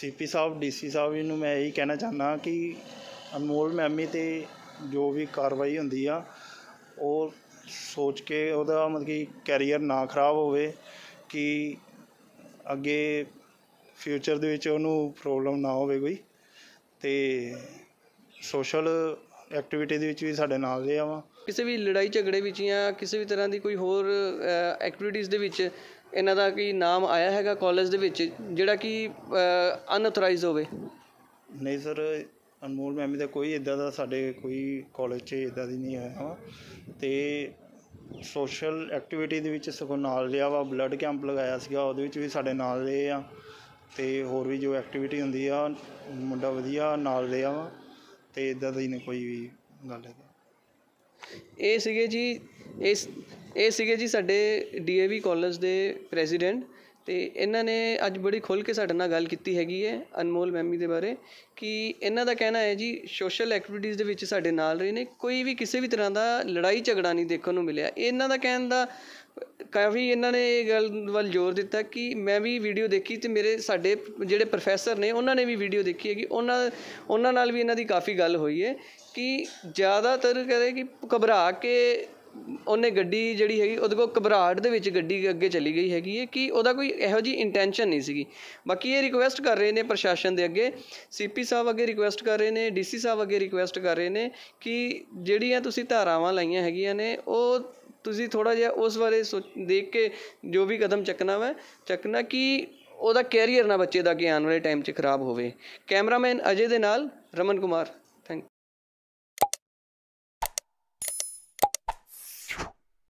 CP ਸਾਹਿਬ DC ਸਾਹਿਬ ਜੀ ਨੂੰ ਮੈਂ ਇਹੀ ਕਹਿਣਾ ਚਾਹੁੰਦਾ ਕਿ ਅਨਮੋਲ ਮੈਮੀ ਤੇ ਜੋ ਵੀ ਕਾਰਵਾਈ ਹੁੰਦੀ ਆ ਉਹ ਸੋਚ ਕੇ ਉਹਦਾ ਮਤਲਬ ਕਿ ਕੈਰੀਅਰ ਨਾ ਖਰਾਬ ਹੋਵੇ ਕਿ ਅੱਗੇ ਫਿਊਚਰ ਦੇ ਵਿੱਚ ਉਹਨੂੰ ਪ੍ਰੋਬਲਮ ਨਾ ਹੋਵੇ ਕੋਈ ਤੇ ਸੋਸ਼ਲ ਐਕਟੀਵਿਟੀ ਦੇ ਵਿੱਚ ਵੀ ਸਾਡੇ ਨਾਲ ਰਹੇ ਆ ਕਿਸੇ ਵੀ ਲੜਾਈ ਝਗੜੇ ਵਿੱਚ ਜਾਂ ਕਿਸੇ ਵੀ ਤਰ੍ਹਾਂ ਦੀ ਕੋਈ ਹੋਰ ਐਕਟੀਵਿਟੀਆਂ ਦੇ ਵਿੱਚ ਇਹਨਾਂ ਦਾ ਕੀ ਨਾਮ ਆਇਆ ਹੈਗਾ ਕਾਲਜ ਦੇ ਵਿੱਚ ਜਿਹੜਾ ਕਿ ਅਨਆਥੋਰਾਈਜ਼ ਹੋਵੇ ਨਹੀਂ ਸਰ ਅਨਮੋਲ ਮੈਮ ਦਾ ਕੋਈ ਇਦਾਂ ਦਾ ਸਾਡੇ ਕੋਈ ਕਾਲਜ 'ਚ ਇਦਾਂ ਦੀ ਨਹੀਂ ਆਇਆ ਤੇ ਸੋਸ਼ਲ ਐਕਟੀਵਿਟੀ ਦੇ ਵਿੱਚ ਸਗੋਂ ਨਾਲ ਲਿਆ ਵਾ ਬਲੱਡ ਕੈਂਪ ਲਗਾਇਆ ਸੀਗਾ ਉਹਦੇ ਵਿੱਚ ਵੀ ਸਾਡੇ ਨਾਲ ਰਹੇ ਆ ਤੇ ਹੋਰ ਵੀ ਜੋ ਐਕਟੀਵਿਟੀ ਹੁੰਦੀ ਆ ਮੁੰਡਾ ਵਧੀਆ ਨਾਲ ਰਿਹਾ ਵਾ ਤੇ ਇਦਾਂ ਹੀ ਨਹੀਂ ਕੋਈ ਵੀ ਗੱਲ ਹੈ ਇਹ ਸੀਗੇ ਜੀ ਇਸ ਇਹ ਸੀਗੇ ਜੀ ਸਾਡੇ ਡੀਏਵੀ ਕਾਲਜ ਦੇ ਪ੍ਰੈਜ਼ੀਡੈਂਟ ਅਤੇ ਇਹਨਾਂ ਨੇ ਅੱਜ ਬੜੀ ਖੁੱਲ੍ਹ ਕੇ ਸਾਡੇ ਨਾਲ ਗੱਲ ਕੀਤੀ ਹੈਗੀ ਹੈ ਅਨਮੋਲ ਮੈਮੀ ਦੇ ਬਾਰੇ ਕਿ ਇਹਨਾਂ ਦਾ ਕਹਿਣਾ ਹੈ ਜੀ ਸੋਸ਼ਲ ਐਕਟੀਵਿਟੀਜ਼ ਦੇ ਵਿੱਚ ਸਾਡੇ ਨਾਲ ਰਹੇ ਨੇ ਕੋਈ ਵੀ ਕਿਸੇ ਵੀ ਤਰ੍ਹਾਂ ਦਾ ਲੜਾਈ ਝਗੜਾ ਨਹੀਂ ਦੇਖਣ ਨੂੰ ਮਿਲਿਆ ਇਹਨਾਂ ਦਾ ਕਹਿਣ ਦਾ ਕਾਫੀ ਇਹਨਾਂ ਨੇ ਇਹ ਗੱਲ ਵੱਲ ਜ਼ੋਰ ਦਿੱਤਾ ਕਿ ਮੈਂ ਵੀ ਵੀਡੀਓ ਦੇਖੀ ਤੇ ਮੇਰੇ ਸਾਡੇ ਜਿਹੜੇ ਪ੍ਰੋਫੈਸਰ ਨੇ ਉਹਨਾਂ ਨੇ ਵੀ ਵੀਡੀਓ ਦੇਖੀ ਹੈਗੀ ਉਹਨਾਂ ਉਹਨਾਂ ਨਾਲ ਵੀ ਇਹਨਾਂ ਦੀ ਕਾਫੀ ਗੱਲ ਹੋਈ ਹੈ ਕਿ ਜ਼ਿਆਦਾਤਰ ਕਹਿੰਦੇ ਕਿ ਘਬਰਾ ਕੇ ਉਹਨੇ ਗੱਡੀ ਜਿਹੜੀ ਹੈਗੀ ਉਹਦੇ ਕੋਲ ਘਬਰਾਹਟ ਦੇ ਵਿੱਚ ਗੱਡੀ ਅੱਗੇ ਚਲੀ ਗਈ ਹੈਗੀ ਹੈ ਕਿ ਉਹਦਾ ਕੋਈ ਇਹੋ ਜੀ ਇੰਟੈਂਸ਼ਨ ਨਹੀਂ ਸੀਗੀ ਬਾਕੀ ਇਹ ਰਿਕੁਐਸਟ ਕਰ ਰਹੇ ਨੇ ਪ੍ਰਸ਼ਾਸਨ ਦੇ ਅੱਗੇ ਸੀਪੀ ਸਾਹਿਬ ਅੱਗੇ ਰਿਕੁਐਸਟ ਕਰ ਰਹੇ ਨੇ ਡੀਸੀ ਸਾਹਿਬ ਅੱਗੇ ਰਿਕੁਐਸਟ ਕਰ ਰਹੇ ਨੇ ਕਿ ਜਿਹੜੀਆਂ ਤੁਸੀਂ ਧਾਰਾਵਾਂ ਲਾਈਆਂ ਹੈਗੀਆਂ ਨੇ ਉਹ ਤੁਸੀਂ ਥੋੜਾ ਜਿਹਾ ਉਸ ਬਾਰੇ ਦੇਖ ਕੇ ਜੋ ਵੀ ਕਦਮ ਚੱਕਣਾ ਵਾ ਚੱਕਣਾ ਕਿ ਉਹਦਾ ਕੈਰੀਅਰ ਨਾ ਬੱਚੇ ਦਾ ਕਿ ਆਉਣ ਵਾਲੇ ਟਾਈਮ 'ਚ ਖਰਾਬ ਹੋਵੇ ਕੈਮਰਾਮੈਨ ਅਜੇ ਦੇ ਨਾਲ ਰਮਨ ਕੁਮਾਰ ਥੈਂਕ